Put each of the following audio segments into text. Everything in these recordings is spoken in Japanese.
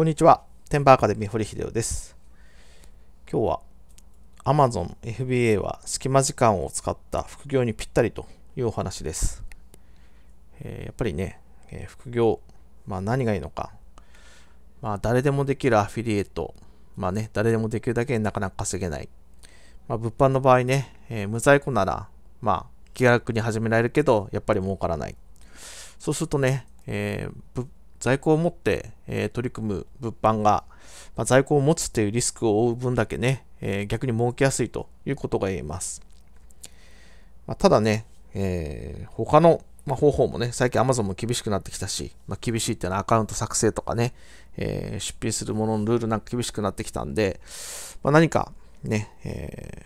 こんにちは。テンバーアカデミー堀秀夫です。今日は Amazon FBA は隙間時間を使った副業にぴったりというお話です。えー、やっぱりね、えー、副業、まあ何がいいのか。まあ誰でもできるアフィリエイト。まあね、誰でもできるだけなかなか稼げない。まあ物販の場合ね、えー、無在庫なら、まあ気楽に始められるけど、やっぱり儲からない。そうするとね、えー、在庫を持って、えー、取り組む物販が、まあ、在庫を持つっていうリスクを負う分だけね、えー、逆に儲けやすいということが言えます。まあ、ただね、えー、他の、まあ、方法もね、最近 Amazon も厳しくなってきたし、まあ、厳しいっていうのはアカウント作成とかね、え出品するもののルールなんか厳しくなってきたんで、ま何かね、え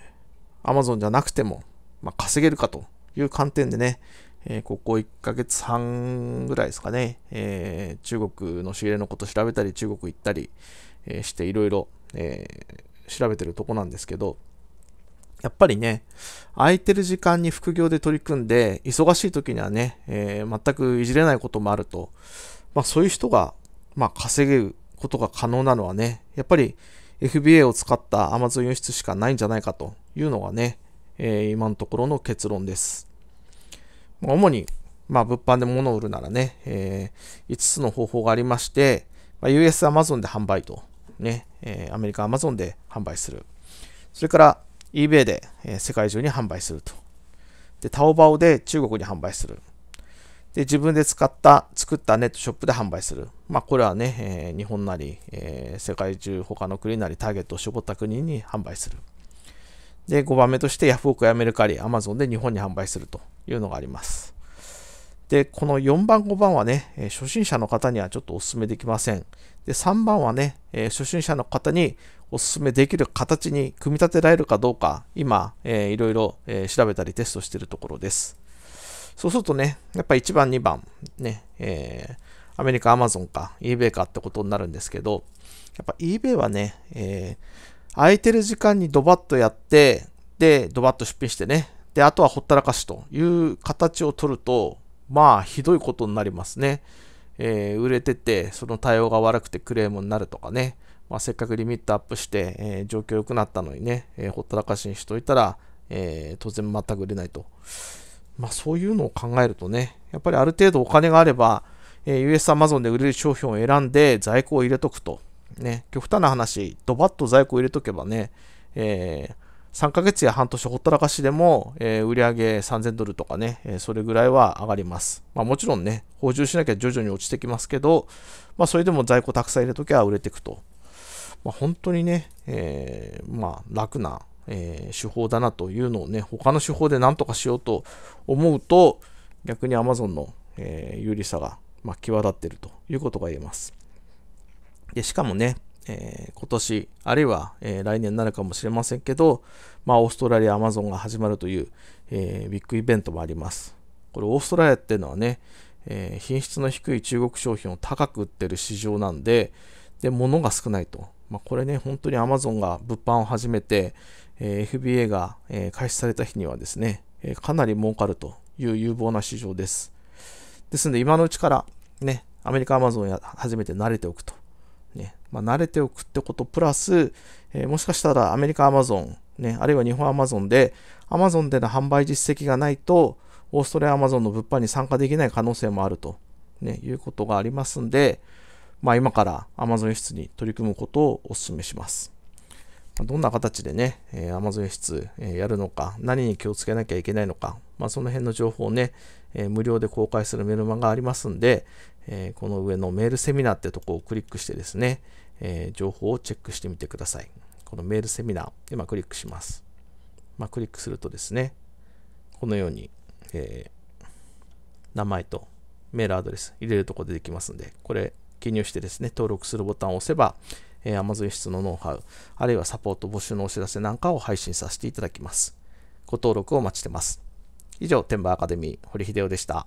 Amazon じゃなくても、ま稼げるかという観点でね、えー、ここ1ヶ月半ぐらいですかね、えー、中国の仕入れのこと調べたり、中国行ったり、えー、していろいろ調べてるとこなんですけど、やっぱりね、空いてる時間に副業で取り組んで、忙しい時にはね、え全くいじれないこともあると、まあ、そういう人が、まあ、稼げることが可能なのはね、やっぱり FBA を使った Amazon 輸出しかないんじゃないかというのがね、え今のところの結論です。主に、まあ、物販で物を売るならね、えー、5つの方法がありまして、まあ、US アマゾンで販売と、ね、えー、アメリカアマゾンで販売する。それから eBay で、えー、世界中に販売すると。で、タオバオで中国に販売する。で、自分で使った、作ったネットショップで販売する。まあ、これはね、えー、日本なり、えー、世界中他の国なりターゲットを絞った国に販売する。で、5番目としてヤフオクやメルカリ、アマゾンで日本に販売するというのがあります。で、この4番、5番はね、初心者の方にはちょっとお勧めできません。で、3番はね、初心者の方にお勧めできる形に組み立てられるかどうか、今、えー、いろいろ、え調べたりテストしているところです。そうするとね、やっぱ1番、2番、ね、えー、アメリカ、アマゾンか eBay かってことになるんですけど、やっぱ eBay はね、えー、空いてる時間にドバッとやって、で、ドバッと出品してね、で、あとはほったらかしという形を取ると、まあ、ひどいことになりますね。えー、売れてて、その対応が悪くてクレームになるとかね、まあ、せっかくリミットアップして、えー、状況良くなったのにね、えー、ほったらかしにしといたら、え当然全く売れないと。まあ、そういうのを考えるとね、やっぱりある程度お金があれば、え US アマゾンで売れる商品を選んで在庫を入れとくと。ね、極端な話、ドバッと在庫入れとけばね、えー、3ヶ月や半年ほったらかしでも、えー、売上3000ドルとかね、えー、それぐらいは上がります。まあ、もちろんね、補充しなきゃ徐々に落ちてきますけど、まあ、それでも在庫たくさん入れときゃ売れていくと。まあ、本当にね、えー、まあ、楽な、え手法だなというのをね、他の手法で何とかしようと思うと、逆に Amazon の、え有利さが、ま際立っているということが言えます。で、しかもね、えー、今年、あるいは、えー、来年になるかもしれませんけど、まあ、オーストラリア、アマゾンが始まるという、えー、ビッグイベントもあります。これ、オーストラリアっていうのはね、え品質の低い中国商品を高く売ってる市場なんで、で、物が少ないと。まあ、これね、本当にアマゾンが物販を始めて、え FBA が、え開始された日にはですね、えかなり儲かるという有望な市場です。ですので、今のうちからね、アメリカアマゾンや初めて慣れておくとね、まあ、慣れておくってことプラス、えー、もしかしたらアメリカアマゾン、ね、あるいは日本アマゾンで、アマゾンでの販売実績がないと、オーストラリアアマゾンの物販に参加できない可能性もあると、ね、いうことがありますんで、まあ、今からアマゾン輸出に取り組むことをお勧めします。どんな形でね、えー、ン m 輸出、えー、やるのか、何に気をつけなきゃいけないのか、まあ、その辺の情報をね、えー、無料で公開するメルマがありますんで、えー、この上のメールセミナーってとこをクリックしてですね、えー、情報をチェックしてみてください。このメールセミナー、今クリックします。まあ、クリックするとですね、このように、えー、名前とメールアドレス入れるとこ出てきますんで、これ記入してですね、登録するボタンを押せば、えー、Amazon 室のノウハウ、あるいはサポート募集のお知らせなんかを配信させていただきます。ご登録をお待ちしてます。以上、天馬アカデミー、堀秀夫でした。